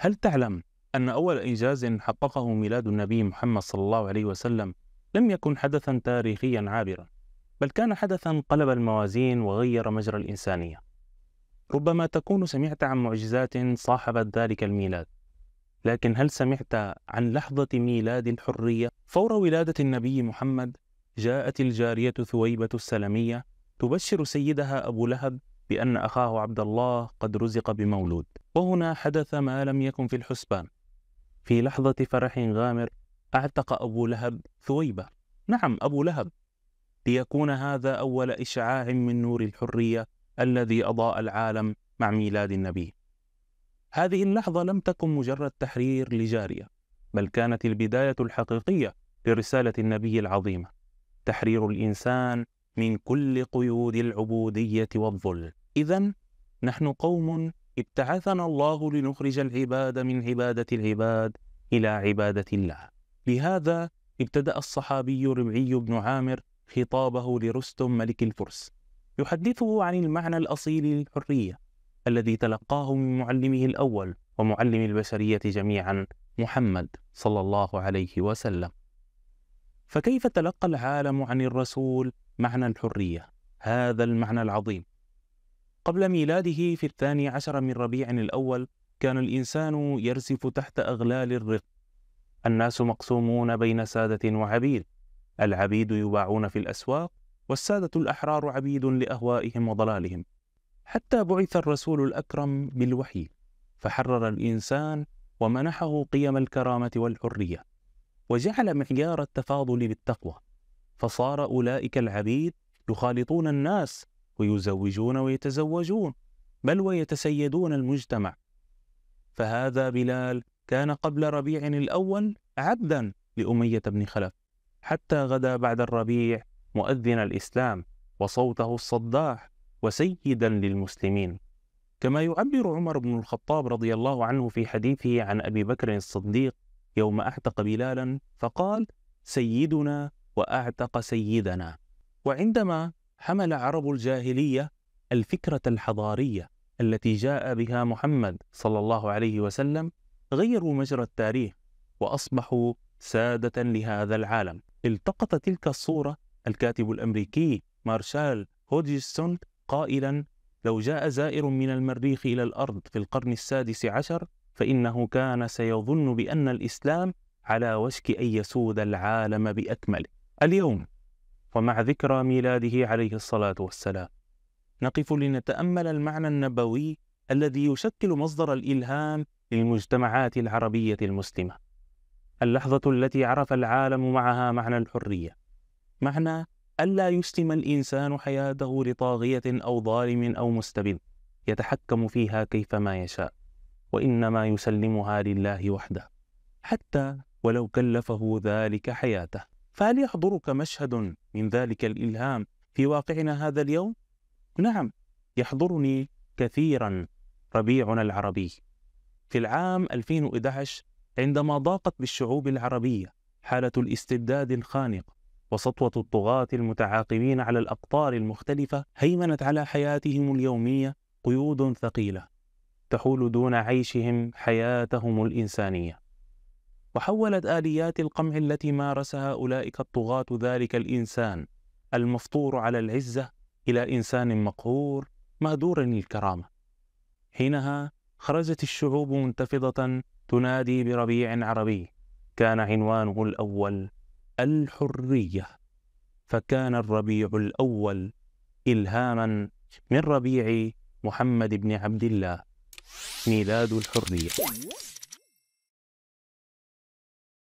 هل تعلم أن أول إنجاز حققه ميلاد النبي محمد صلى الله عليه وسلم لم يكن حدثا تاريخيا عابرا بل كان حدثا قلب الموازين وغير مجرى الإنسانية ربما تكون سمعت عن معجزات صاحبت ذلك الميلاد لكن هل سمعت عن لحظة ميلاد الحرية فور ولادة النبي محمد جاءت الجارية ثويبة السلمية تبشر سيدها أبو لهب بأن أخاه عبد الله قد رزق بمولود وهنا حدث ما لم يكن في الحسبان في لحظة فرح غامر أعتق أبو لهب ثويبة نعم أبو لهب ليكون هذا أول إشعاع من نور الحرية الذي أضاء العالم مع ميلاد النبي هذه اللحظة لم تكن مجرد تحرير لجارية بل كانت البداية الحقيقية لرسالة النبي العظيمة تحرير الإنسان من كل قيود العبودية والظلم إذا نحن قوم ابتعثنا الله لنخرج العباد من عبادة العباد إلى عبادة الله لهذا ابتدأ الصحابي ربعي بن عامر خطابه لرستم ملك الفرس يحدثه عن المعنى الأصيل للحرية الذي تلقاه من معلمه الأول ومعلم البشرية جميعا محمد صلى الله عليه وسلم فكيف تلقى العالم عن الرسول معنى الحرية هذا المعنى العظيم قبل ميلاده في الثاني عشر من ربيع الأول كان الإنسان يرسف تحت أغلال الرق الناس مقسومون بين سادة وعبيد العبيد يباعون في الأسواق والسادة الأحرار عبيد لأهوائهم وضلالهم حتى بعث الرسول الأكرم بالوحي فحرر الإنسان ومنحه قيم الكرامة والحرية وجعل معيار التفاضل بالتقوى فصار أولئك العبيد يخالطون الناس ويزوجون ويتزوجون بل ويتسيدون المجتمع فهذا بلال كان قبل ربيع الأول عبدا لأمية بن خلف حتى غدا بعد الربيع مؤذن الإسلام وصوته الصداح وسيدا للمسلمين كما يعبر عمر بن الخطاب رضي الله عنه في حديثه عن أبي بكر الصديق يوم أعتق بلالا فقال سيدنا وأعتق سيدنا وعندما حمل عرب الجاهلية الفكرة الحضارية التي جاء بها محمد صلى الله عليه وسلم غيروا مجرى التاريخ وأصبحوا سادة لهذا العالم التقط تلك الصورة الكاتب الأمريكي مارشال هودجسون قائلا لو جاء زائر من المريخ إلى الأرض في القرن السادس عشر فإنه كان سيظن بأن الإسلام على وشك أن يسود العالم بأكمله اليوم ومع ذكرى ميلاده عليه الصلاة والسلام نقف لنتأمل المعنى النبوي الذي يشكل مصدر الإلهام للمجتمعات العربية المسلمة اللحظة التي عرف العالم معها معنى الحرية معنى ألا يسلم الإنسان حياته لطاغية أو ظالم أو مستبد يتحكم فيها كيفما يشاء وإنما يسلمها لله وحده حتى ولو كلفه ذلك حياته فهل يحضرك مشهد من ذلك الإلهام في واقعنا هذا اليوم؟ نعم يحضرني كثيرا ربيعنا العربي في العام 2011 عندما ضاقت بالشعوب العربية حالة الاستبداد الخانق وسطوة الطغاة المتعاقبين على الأقطار المختلفة هيمنت على حياتهم اليومية قيود ثقيلة تحول دون عيشهم حياتهم الإنسانية وحولت آليات القمع التي مارسها أولئك الطغاة ذلك الإنسان المفطور على العزة إلى إنسان مقهور مهدور الكرامة حينها خرجت الشعوب منتفضة تنادي بربيع عربي كان عنوانه الأول الحرية فكان الربيع الأول إلهاما من ربيع محمد بن عبد الله ميلاد الحرية